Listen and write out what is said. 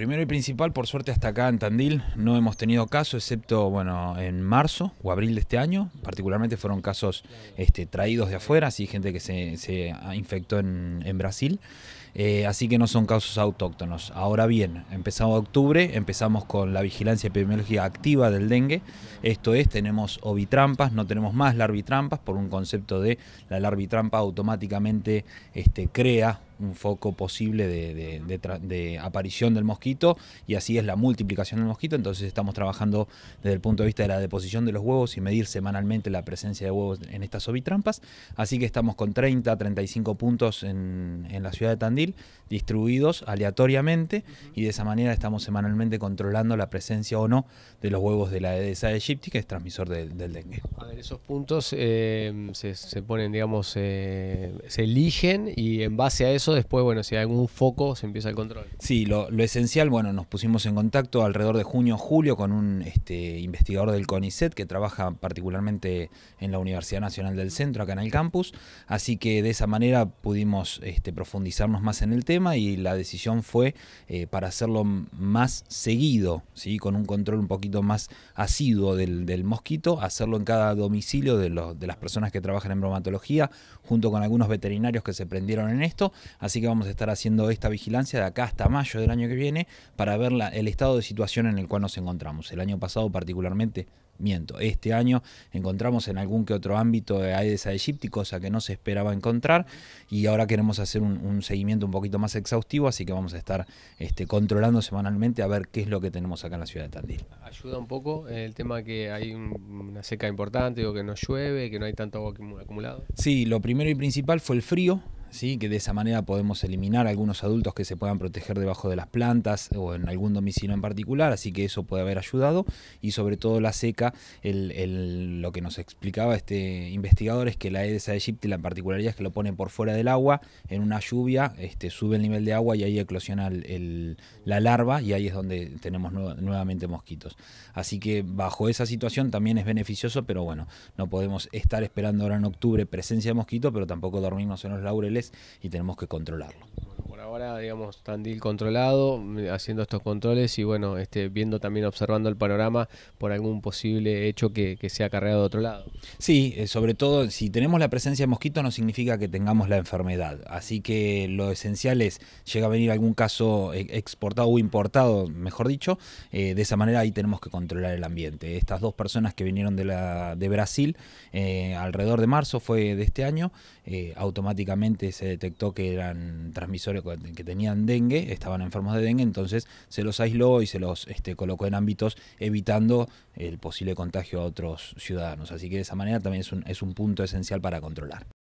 primero y principal, por suerte hasta acá en Tandil no hemos tenido casos, excepto bueno en marzo o abril de este año. Particularmente fueron casos este, traídos de afuera, así gente que se, infectó en, Brasil. Eh, así que no son casos autóctonos. Ahora bien, empezamos octubre, empezamos con la vigilancia epidemiológica activa del dengue. Esto es, tenemos ovitrampas, no tenemos más larvitrampas por un concepto de la larvitrampa automáticamente este, crea un foco posible de, aparición del mosquito y así es la multiplicación del mosquito. Entonces estamos trabajando desde el punto de vista de la deposición de los huevos y medir semanalmente la presencia de huevos en estas ovitrampas. Así que estamos con 30, 35 puntos en, la ciudad de Tandil distribuidos aleatoriamente y de esa manera estamos semanalmente controlando la presencia o no de los huevos de la de aegypti, que es transmisor del dengue. A ver, esos puntos eh, se, ponen, digamos, eh, se eligen y en base a eso después, bueno, si hay algún foco, se empieza el control. Sí, lo, esencial, bueno, nos pusimos en contacto alrededor de junio julio con un este, investigador del CONICET que trabaja particularmente en la Universidad Nacional del Centro, acá en el campus. Así que de esa manera pudimos este, profundizarnos más en el tema y la decisión fue eh, para hacerlo más seguido, ¿sí? con un control un poquito más asiduo del, mosquito, hacerlo en cada domicilio de, de las personas que trabajan en bromatología, junto con algunos veterinarios que se prendieron en esto, Así que vamos a estar haciendo esta vigilancia de acá hasta mayo del año que viene para ver el estado de situación en el cual nos encontramos. El año pasado particularmente miento, este año encontramos en algún que otro ámbito de Aedes aegypti, cosa que no se esperaba encontrar, y ahora queremos hacer un, seguimiento un poquito más exhaustivo, así que vamos a estar este, controlando semanalmente a ver qué es lo que tenemos acá en la ciudad de Tandil. Ayuda un poco el tema que hay una seca importante, o que no llueve, que no hay tanto agua acumulada? Sí, lo primero y principal fue el frío, ¿sí? que de esa manera podemos eliminar algunos adultos que se puedan proteger debajo de las plantas o en algún domicilio en particular, así que eso puede haber ayudado y sobre todo la seca, lo que nos explicaba este investigador es que la Aedes aegypti, la particularidad es que lo ponen por fuera del agua, en una lluvia este, sube el nivel de agua y ahí eclosiona la larva y ahí es donde tenemos nuevamente mosquitos. Así que bajo esa situación también es beneficioso, pero bueno, no podemos estar esperando ahora en octubre presencia de mosquitos, pero tampoco dormirnos en los laureles y tenemos que controlarlo ahora, digamos, Tandil controlado, mm, haciendo estos controles y bueno, este, viendo también, observando el panorama por algún posible hecho que, que sea cargado de otro lado. Sí, eh, sobre todo si tenemos la presencia de mosquitos no significa que tengamos la enfermedad, así que lo esencial es, llega a venir algún caso eh, exportado o importado, mejor dicho, eh, de esa manera ahí tenemos que controlar el ambiente. Estas dos personas que vinieron de, la, de Brasil alrededor de marzo fue de este año, automáticamente se detectó que eran transmisores que tenían dengue, estaban enfermos de dengue, entonces se los aisló y se los este, colocó en ámbitos evitando el posible contagio a otros ciudadanos. Así que de esa manera también es un punto esencial para controlar.